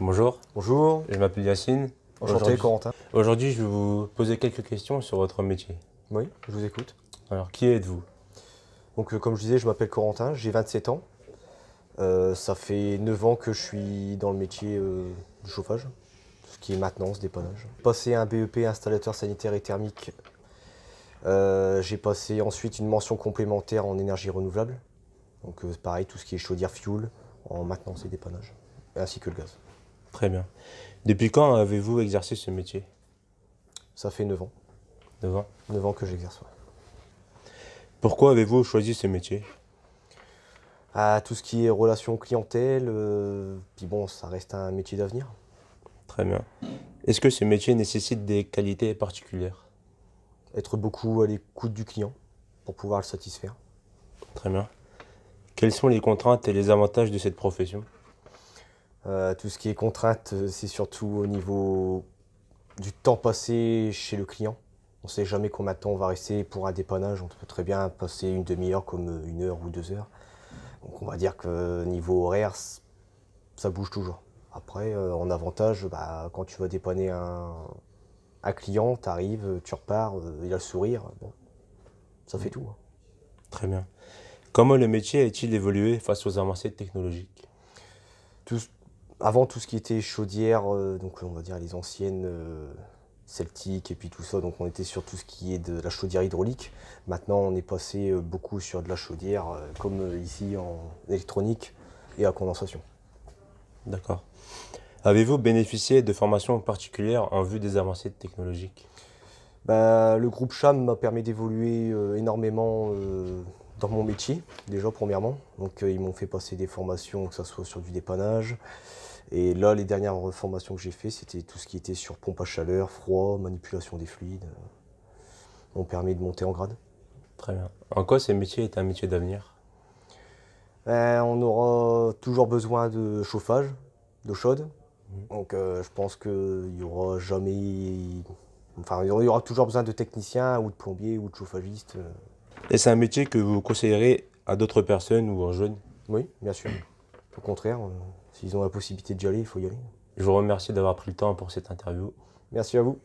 Bonjour. Bonjour. Je m'appelle Yacine. Aujourd'hui- Corentin. Aujourd'hui, je vais vous poser quelques questions sur votre métier. Oui, je vous écoute. Alors, qui êtes-vous Donc, euh, comme je disais, je m'appelle Corentin, j'ai 27 ans. Euh, ça fait 9 ans que je suis dans le métier euh, du chauffage, ce qui est maintenance, dépannage. Passé un BEP installateur sanitaire et thermique. j'ai passé ensuite une mention complémentaire en énergie renouvelable. Donc, pareil, tout ce qui est chaudière fuel en maintenance et dépannage, ainsi que le gaz. Très bien. Depuis quand avez-vous exercé ce métier Ça fait 9 ans. 9 ans 9 ans que j'exerce, Pourquoi avez-vous choisi ce métier ah, tout ce qui est relation clientèle, euh, puis bon, ça reste un métier d'avenir. Très bien. Est-ce que ce métier nécessite des qualités particulières Être beaucoup à l'écoute du client pour pouvoir le satisfaire. Très bien. Quelles sont les contraintes et les avantages de cette profession euh, tout ce qui est contrainte, euh, c'est surtout au niveau du temps passé chez le client. On ne sait jamais combien de temps on va rester pour un dépannage. On peut très bien passer une demi-heure comme euh, une heure ou deux heures. Donc on va dire que niveau horaire, ça bouge toujours. Après, en avantage, bah, quand tu vas dépanner un, client, tu arrives, tu repars, il a le sourire. ça fait tout. Hein. Très bien. Comment le métier a-t-il évolué face aux avancées technologiques avant tout ce qui était chaudière, euh, donc on va dire les anciennes euh, celtiques et puis tout ça, donc on était sur tout ce qui est de la chaudière hydraulique. Maintenant on est passé euh, beaucoup sur de la chaudière, comme ici en électronique et à condensation. D'accord. Avez-vous bénéficié de formations particulières en vue des avancées technologiques bah, Le groupe CHAM m'a permis d'évoluer énormément dans mon métier, déjà premièrement. Donc ils m'ont fait passer des formations, que ce soit sur du dépannage, et là, les dernières formations que j'ai fait, c'était tout ce qui était sur pompe à chaleur, froid, manipulation des fluides. Euh, on permet de monter en grade. Très bien. En quoi ces métiers est un métier d'avenir euh, On aura toujours besoin de chauffage, d'eau chaude. Mhm. Donc euh, je pense qu'il y aura jamais. Enfin, il y aura toujours besoin de techniciens ou de plombiers ou de chauffagistes. Et c'est un métier que vous conseillerez à d'autres personnes ou aux jeunes Oui, bien sûr. Au contraire, euh, s'ils ont la possibilité d'y aller, il faut y aller. Je vous remercie d'avoir pris le temps pour cette interview. Merci à vous.